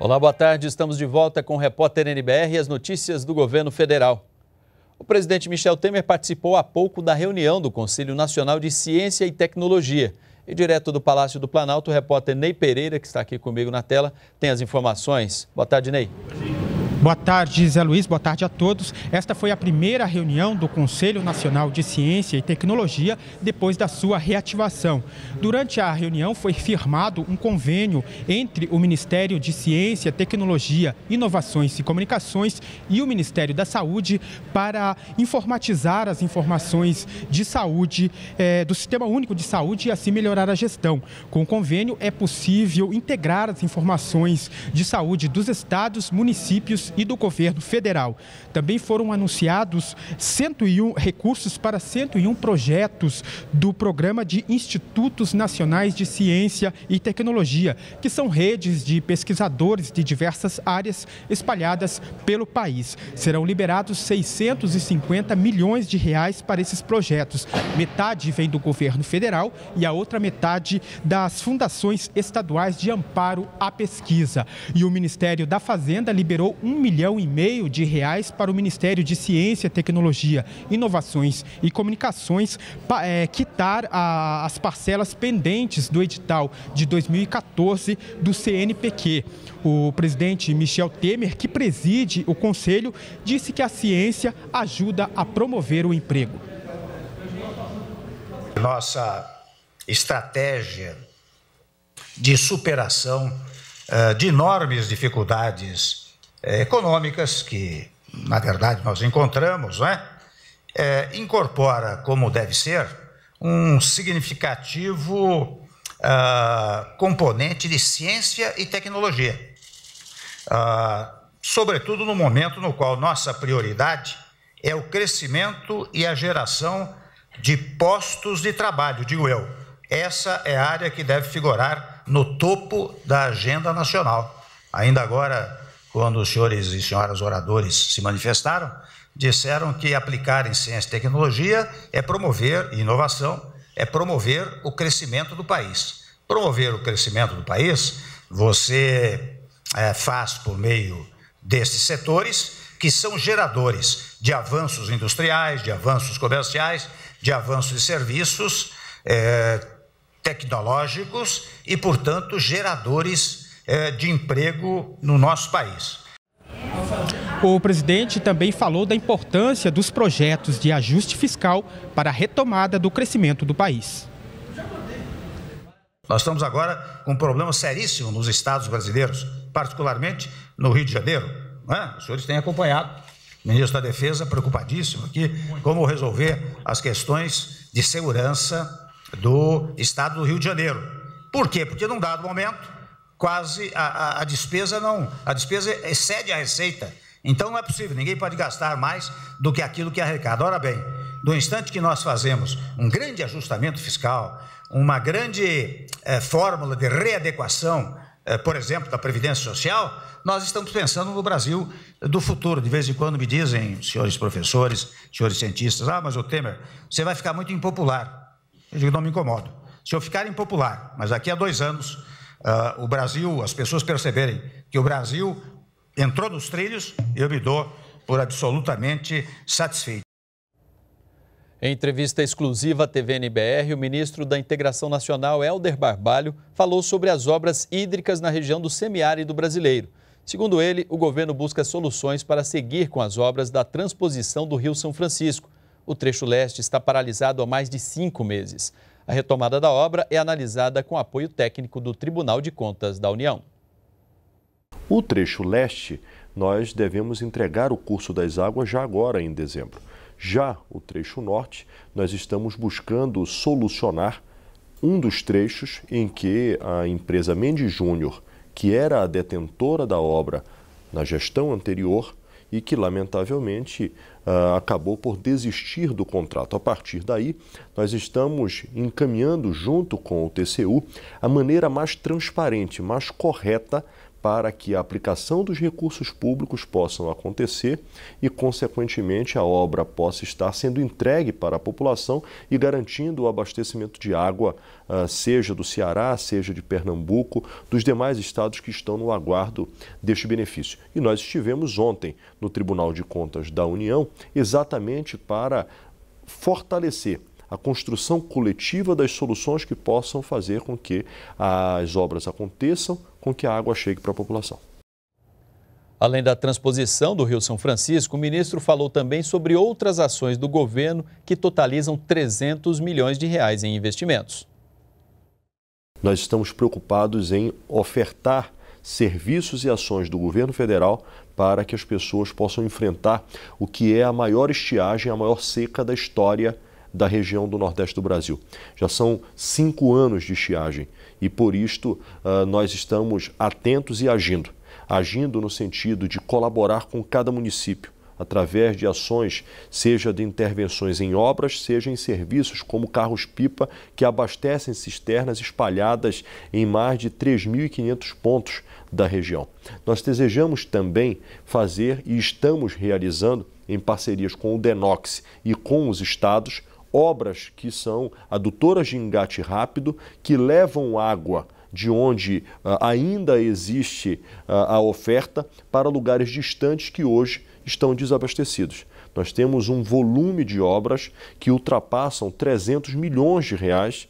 Olá, boa tarde. Estamos de volta com o repórter NBR e as notícias do governo federal. O presidente Michel Temer participou há pouco da reunião do Conselho Nacional de Ciência e Tecnologia. E direto do Palácio do Planalto, o repórter Ney Pereira, que está aqui comigo na tela, tem as informações. Boa tarde, Ney. Boa tarde, Zé Luiz. Boa tarde a todos. Esta foi a primeira reunião do Conselho Nacional de Ciência e Tecnologia depois da sua reativação. Durante a reunião foi firmado um convênio entre o Ministério de Ciência, Tecnologia, Inovações e Comunicações e o Ministério da Saúde para informatizar as informações de saúde eh, do Sistema Único de Saúde e assim melhorar a gestão. Com o convênio é possível integrar as informações de saúde dos estados, municípios e do governo federal. Também foram anunciados 101 recursos para 101 projetos do Programa de Institutos Nacionais de Ciência e Tecnologia, que são redes de pesquisadores de diversas áreas espalhadas pelo país. Serão liberados 650 milhões de reais para esses projetos. Metade vem do governo federal e a outra metade das fundações estaduais de amparo à pesquisa. E o Ministério da Fazenda liberou um milhão e meio de reais para o Ministério de Ciência, Tecnologia, Inovações e Comunicações é, quitar a, as parcelas pendentes do edital de 2014 do CNPq. O presidente Michel Temer, que preside o conselho, disse que a ciência ajuda a promover o emprego. Nossa estratégia de superação eh, de enormes dificuldades eh, econômicas que, na verdade, nós encontramos, né? É, incorpora, como deve ser, um significativo ah, componente de ciência e tecnologia. Ah, sobretudo no momento no qual nossa prioridade é o crescimento e a geração de postos de trabalho, digo eu. Essa é a área que deve figurar no topo da agenda nacional. Ainda agora, quando os senhores e senhoras oradores se manifestaram, disseram que aplicar em ciência e tecnologia é promover inovação, é promover o crescimento do país. Promover o crescimento do país, você é, faz por meio desses setores que são geradores de avanços industriais, de avanços comerciais, de avanços de serviços é, tecnológicos e, portanto, geradores é, de emprego no nosso país. O presidente também falou da importância dos projetos de ajuste fiscal para a retomada do crescimento do país. Nós estamos agora com um problema seríssimo nos estados brasileiros, particularmente no Rio de Janeiro. Né? Os senhores têm acompanhado o ministro da Defesa preocupadíssimo aqui como resolver as questões de segurança do estado do Rio de Janeiro. Por quê? Porque num dado momento quase a, a, a despesa não, a despesa excede a receita. Então não é possível, ninguém pode gastar mais do que aquilo que é arrecada. Ora bem, do instante que nós fazemos um grande ajustamento fiscal, uma grande é, fórmula de readequação, é, por exemplo, da Previdência Social, nós estamos pensando no Brasil do futuro. De vez em quando me dizem, senhores professores, senhores cientistas, ah, mas o Temer, você vai ficar muito impopular. Eu digo, não me incomodo. Se eu ficar impopular, mas daqui a dois anos uh, o Brasil, as pessoas perceberem que o Brasil entrou nos trilhos, eu me dou por absolutamente satisfeito. Em entrevista exclusiva à TVNBR, o ministro da Integração Nacional, Helder Barbalho, falou sobre as obras hídricas na região do semiárido brasileiro. Segundo ele, o governo busca soluções para seguir com as obras da transposição do Rio São Francisco. O trecho leste está paralisado há mais de cinco meses. A retomada da obra é analisada com apoio técnico do Tribunal de Contas da União. O trecho leste, nós devemos entregar o curso das águas já agora, em dezembro. Já o trecho norte, nós estamos buscando solucionar um dos trechos em que a empresa Mendes Júnior, que era a detentora da obra na gestão anterior, e que, lamentavelmente, ah, acabou por desistir do contrato. A partir daí, nós estamos encaminhando, junto com o TCU, a maneira mais transparente, mais correta para que a aplicação dos recursos públicos possam acontecer e, consequentemente, a obra possa estar sendo entregue para a população e garantindo o abastecimento de água, ah, seja do Ceará, seja de Pernambuco, dos demais estados que estão no aguardo deste benefício. E nós estivemos ontem no Tribunal de Contas da União exatamente para fortalecer a construção coletiva das soluções que possam fazer com que as obras aconteçam, com que a água chegue para a população. Além da transposição do Rio São Francisco, o ministro falou também sobre outras ações do governo que totalizam 300 milhões de reais em investimentos. Nós estamos preocupados em ofertar serviços e ações do governo federal para que as pessoas possam enfrentar o que é a maior estiagem, a maior seca da história da região do Nordeste do Brasil. Já são cinco anos de estiagem e, por isto, ah, nós estamos atentos e agindo. Agindo no sentido de colaborar com cada município através de ações, seja de intervenções em obras, seja em serviços como carros-pipa que abastecem cisternas espalhadas em mais de 3.500 pontos da região. Nós desejamos também fazer e estamos realizando, em parcerias com o DENOX e com os estados, obras que são adutoras de engate rápido, que levam água de onde uh, ainda existe uh, a oferta para lugares distantes que hoje estão desabastecidos. Nós temos um volume de obras que ultrapassam 300 milhões de reais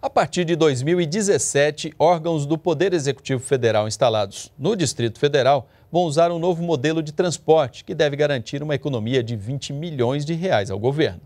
a partir de 2017, órgãos do Poder Executivo Federal instalados no Distrito Federal vão usar um novo modelo de transporte que deve garantir uma economia de 20 milhões de reais ao governo.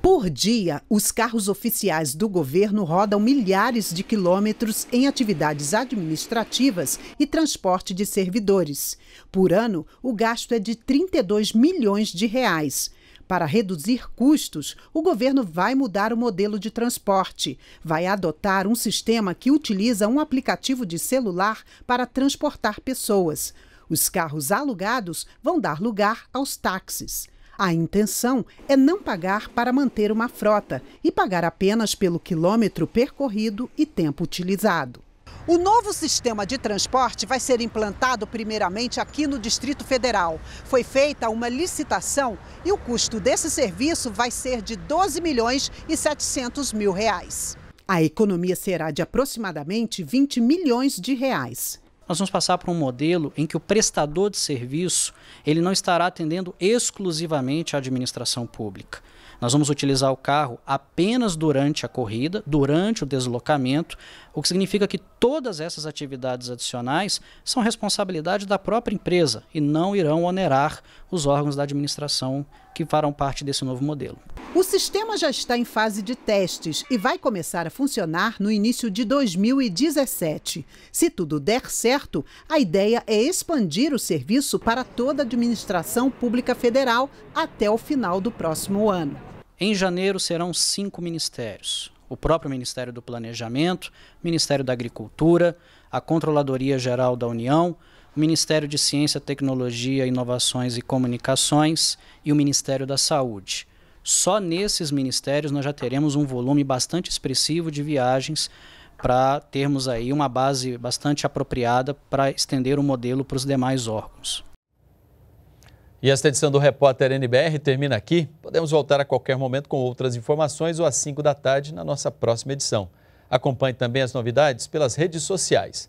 Por dia, os carros oficiais do governo rodam milhares de quilômetros em atividades administrativas e transporte de servidores. Por ano, o gasto é de 32 milhões de reais. Para reduzir custos, o governo vai mudar o modelo de transporte. Vai adotar um sistema que utiliza um aplicativo de celular para transportar pessoas. Os carros alugados vão dar lugar aos táxis. A intenção é não pagar para manter uma frota e pagar apenas pelo quilômetro percorrido e tempo utilizado. O novo sistema de transporte vai ser implantado primeiramente aqui no Distrito Federal. Foi feita uma licitação e o custo desse serviço vai ser de 12 milhões e 700 mil reais. A economia será de aproximadamente 20 milhões de reais nós vamos passar para um modelo em que o prestador de serviço ele não estará atendendo exclusivamente à administração pública. Nós vamos utilizar o carro apenas durante a corrida, durante o deslocamento, o que significa que todas essas atividades adicionais são responsabilidade da própria empresa e não irão onerar os órgãos da administração que farão parte desse novo modelo. O sistema já está em fase de testes e vai começar a funcionar no início de 2017. Se tudo der certo, a ideia é expandir o serviço para toda a administração pública federal até o final do próximo ano. Em janeiro serão cinco ministérios: o próprio Ministério do Planejamento, Ministério da Agricultura, a Controladoria Geral da União, o Ministério de Ciência, Tecnologia, Inovações e Comunicações e o Ministério da Saúde. Só nesses ministérios nós já teremos um volume bastante expressivo de viagens para termos aí uma base bastante apropriada para estender o modelo para os demais órgãos. E esta edição do Repórter NBR termina aqui. Podemos voltar a qualquer momento com outras informações ou às 5 da tarde na nossa próxima edição. Acompanhe também as novidades pelas redes sociais.